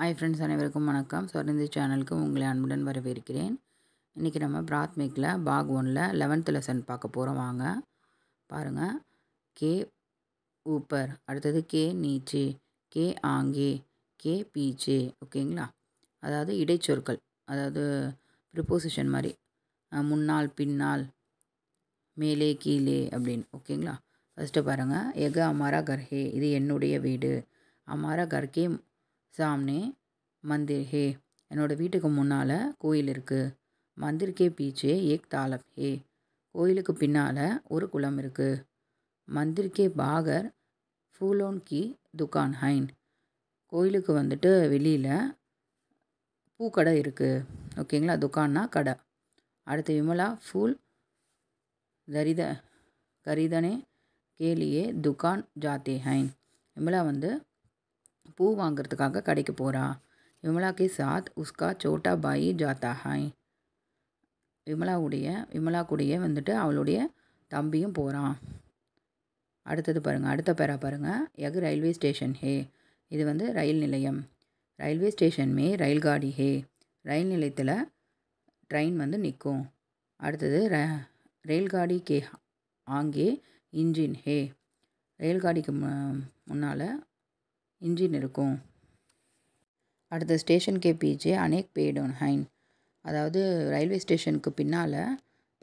hi friends அனைவருக்கும் வணக்கம் சொரந்தி சேனலுக்கு உங்களை அன்புடன் வரவேற்கிறேன் இன்றைக்கி நம்ம பிராத்மிக்கில் பாக் ஒனில் லெவன்த் லெசன் பார்க்க போகிறோம் வாங்க பாருங்கள் கே ஊப்பர் அடுத்தது கே நீச்சே கே ஆங்கே கே பீச்சே ஓகேங்களா அதாவது இடைச்சொற்கள் அதாவது ப்ரிப்போசிஷன் மாதிரி முன்னால் பின்னால் மேலே கீழே அப்படின்னு ஓகேங்களா ஃபஸ்ட்டு பாருங்கள் எக அமாரா கர்ஹே இது என்னுடைய வீடு அமாரா கர்கே சாம்னே மந்திர் ஹே என்னோடய வீட்டுக்கு முன்னால் கோயில் இருக்குது மந்திர்கே பீச்சே ஏக் தாலப் ஹே கோயிலுக்கு பின்னால் ஒரு குளம் இருக்குது மந்திர்கே பாகர் ஃபூலோன் கி की ஹைன் கோயிலுக்கு வந்துட்டு வெளியில் பூக்கடை இருக்குது ஓகேங்களா துக்கான்னா கடை அடுத்து விமலா ஃபூல் தரித கரிதனே கேலியே துக்கான் ஜாத்தே ஹைன் விமலா வந்து பூ வாங்கிறதுக்காக கடைக்கு போகிறா விமலா கே சாத் உஸ்கா சோட்டா பாயி ஜாத்தா ஹாய் விமலாவுடைய விமலா கூடையே வந்துட்டு அவளுடைய தம்பியும் போகிறான் அடுத்தது பாருங்கள் அடுத்த பேரா பாருங்கள் எகு ரயில்வே ஸ்டேஷன் ஹே இது வந்து ரயில் நிலையம் ரயில்வே ஸ்டேஷன் மே காடி ஹே ரயில் நிலையத்தில் ட்ரெயின் வந்து நிற்கும் அடுத்தது ர ரயில்காடி கே ஆங்கே இன்ஜின் ஹே ரயில்காடிக்கு முன்னால் இன்ஜின் இருக்கும் அடுத்த ஸ்டேஷன் கே பீஜே அனேக் பேடோன் ஹைன் அதாவது ரயில்வே ஸ்டேஷனுக்கு பின்னால்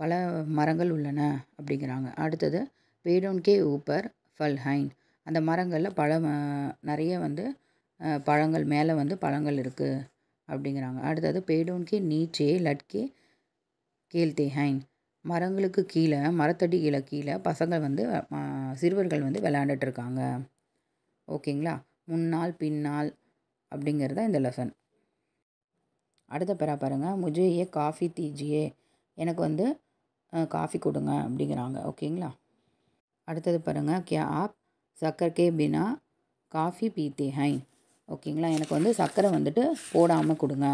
பல மரங்கள் உள்ளன அப்படிங்கிறாங்க அடுத்தது பேடோன் கே ஊப்பர் ஃபல் ஹைன் அந்த மரங்களில் பழம் நிறைய வந்து பழங்கள் மேலே வந்து பழங்கள் இருக்குது அப்படிங்கிறாங்க அடுத்தது பேடோன் கே நீச்சே லட்கே கேல்தே ஹைன் மரங்களுக்கு கீழே மரத்தடி கீழே கீழே பசங்கள் வந்து சிறுவர்கள் வந்து விளையாண்டுட்டு இருக்காங்க ஓகேங்களா முன்னால் பின்னால் அப்படிங்கிறது இந்த லெசன் அடுத்த பேரா பாருங்கள் முஜேயே காஃபி தீஜியே எனக்கு வந்து காஃபி கொடுங்க அப்படிங்கிறாங்க ஓகேங்களா அடுத்தது பாருங்கள் கே ஆப் சக்கர் கே பினா காஃபி பீத்தே ஹை ஓகேங்களா எனக்கு வந்து சர்க்கரை வந்துட்டு போடாமல் கொடுங்க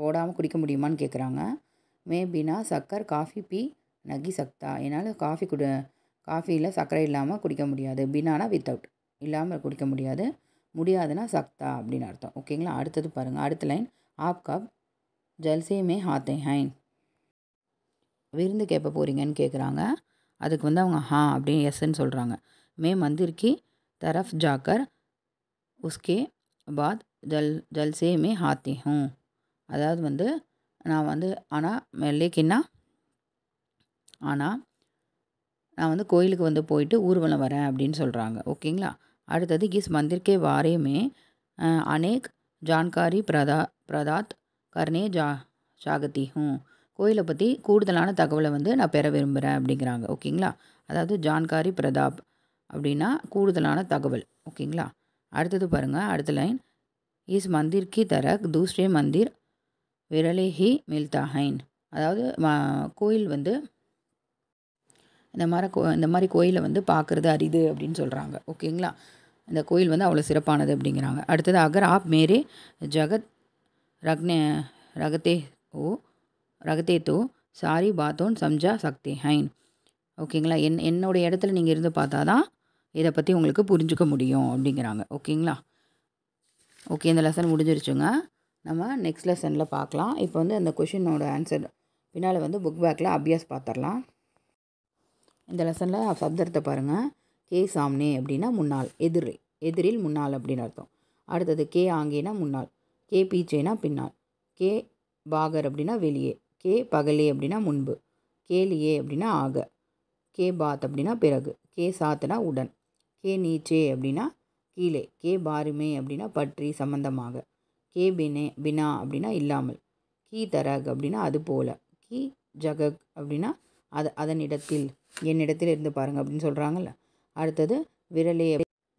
போடாமல் குடிக்க முடியுமான்னு கேட்குறாங்க மே பினா சக்கர் காஃபி பீ நகி சக்தா என்னால் காஃபி குடி காஃபியில் சர்க்கரை இல்லாமல் குடிக்க முடியாது பினானா வித்தவுட் இல்லாமல் குடிக்க முடியாது முடியாதுன்னா சக்தா அப்படின்னு அர்த்தம் ஓகேங்களா அடுத்தது பாருங்கள் அடுத்த லைன் கப் ஜல்சேமே ஹாத்தே ஹைன் விருந்து கேட்ப போகிறீங்கன்னு கேட்குறாங்க அதுக்கு வந்து அவங்க ஹா அப்படின்னு எஸ்ன்னு சொல்கிறாங்க மே மந்திர்கி தரஃப் ஜாக்கர் உஸ்கே பாத் ஜல் ஜல்சேமே ஹாத்தே ஹூ ஹூம் அதாவது வந்து நான் வந்து ஆனால் லேக்கின்னா ஆனால் நான் வந்து கோயிலுக்கு வந்து போயிட்டு ஊர்வலம் வரேன் அப்படின்னு சொல்கிறாங்க ஓகேங்களா அடுத்தது इस मंदिर கே வாரே மே अनेक ஜான்காரி பிரதா பிரதாத் கர்னே ஜா சாகத்தி ஹூம் கோயிலை பற்றி கூடுதலான தகவலை வந்து நான் பெற விரும்புகிறேன் அப்படிங்கிறாங்க ஓகேங்களா அதாவது ஜான்காரி பிரதாப் அப்படின்னா கூடுதலான தகவல் ஓகேங்களா அடுத்தது பாருங்கள் அடுத்த லைன் இஸ் மந்திர் கி தரக் தூஸ்ரே மந்திர் விரலேஹி மில்தாஹைன் மில்தா ஹைன் அதாவது கோயில் வந்து இந்த மாதிரி கோ இந்த மாதிரி கோயிலை வந்து பார்க்குறது அரிது அப்படின்னு சொல்கிறாங்க ஓகேங்களா இந்த கோயில் வந்து அவ்வளோ சிறப்பானது அப்படிங்கிறாங்க அடுத்தது அகர் ஆப் மேரே ஜகத் ரக்னே ரகத்தே ஓ ரகத்தே தோ சாரி பாத்தோன் சம்ஜா சக்தி ஹைன் ஓகேங்களா என் என்னோடய இடத்துல நீங்கள் இருந்து பார்த்தா தான் இதை பற்றி உங்களுக்கு புரிஞ்சுக்க முடியும் அப்படிங்கிறாங்க ஓகேங்களா ஓகே இந்த லெசன் முடிஞ்சிருச்சுங்க நம்ம நெக்ஸ்ட் லெசனில் பார்க்கலாம் இப்போ வந்து அந்த கொஷினோட ஆன்சர் பின்னால் வந்து புக் பேக்கில் அபியாஸ் பார்த்துடலாம் இந்த லெசனில் சப்தத்தை பாருங்கள் கே சாம்னே அப்படின்னா முன்னாள் எதிர் எதிரில் முன்னாள் அப்படின்னு அர்த்தம் அடுத்தது கே ஆங்கேனா முன்னாள் கே பீச்சேனா பின்னால் கே பாகர் அப்படின்னா வெளியே கே பகலே அப்படின்னா முன்பு கேலியே அப்படின்னா ஆக கே பாத் அப்படின்னா பிறகு கே சாத்துனா உடன் கே நீச்சே அப்படின்னா கீழே கே பாருமே அப்படின்னா பற்றி சம்பந்தமாக கே பினே பினா அப்படின்னா இல்லாமல் கீ தரக் அப்படின்னா அது போல் கீ ஜகக் அப்படின்னா அது அதனிடத்தில் என்னிடத்தில் இருந்து பாருங்கள் அப்படின்னு சொல்கிறாங்கல்ல அடுத்தது விரலே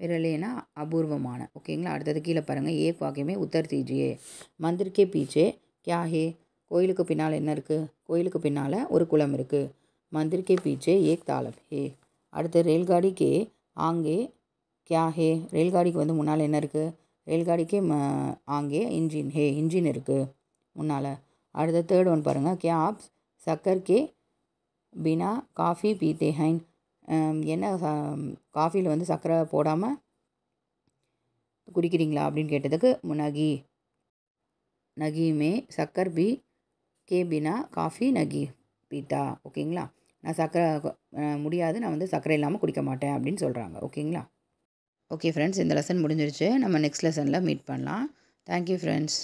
விரலேனா அபூர்வமான ஓகேங்களா அடுத்தது கீழே பாருங்கள் ஏ வாக்கியமே உத்தர் தீஜியே மந்திர்கே பீச்சே கியா ஹே கோயிலுக்கு பின்னால் என்ன இருக்குது கோயிலுக்கு பின்னால் ஒரு குளம் இருக்குது மந்திரிக்கே பீச்சே ஏக் தாளம் ஹே அடுத்து ரயில்காடிக்கே ஆங்கே கியா ஹே ரயில்காடிக்கு வந்து முன்னால் என்ன இருக்குது ரயில்காடிக்கே ம ஆங்கே இன்ஜின் ஹே இன்ஜின் இருக்குது முன்னால் அடுத்த தேர்ட் ஒன் பாருங்கள் கே ஆப்ஸ் சக்கர் கே பினா காஃபி பீத்தே ஹைன் என்ன காஃபியில் வந்து சர்க்கரை போடாமல் குடிக்கிறீங்களா அப்படின்னு கேட்டதுக்கு நகி நகிமே சக்கர் பி கே பினா காஃபி நகி பீத்தா ஓகேங்களா நான் சர்க்கரை முடியாது நான் வந்து சர்க்கரை இல்லாமல் குடிக்க மாட்டேன் அப்படின்னு சொல்கிறாங்க ஓகேங்களா ஓகே ஃப்ரெண்ட்ஸ் இந்த லெசன் முடிஞ்சிருச்சு நம்ம நெக்ஸ்ட் லெசனில் மீட் பண்ணலாம் தேங்க்யூ ஃப்ரெண்ட்ஸ்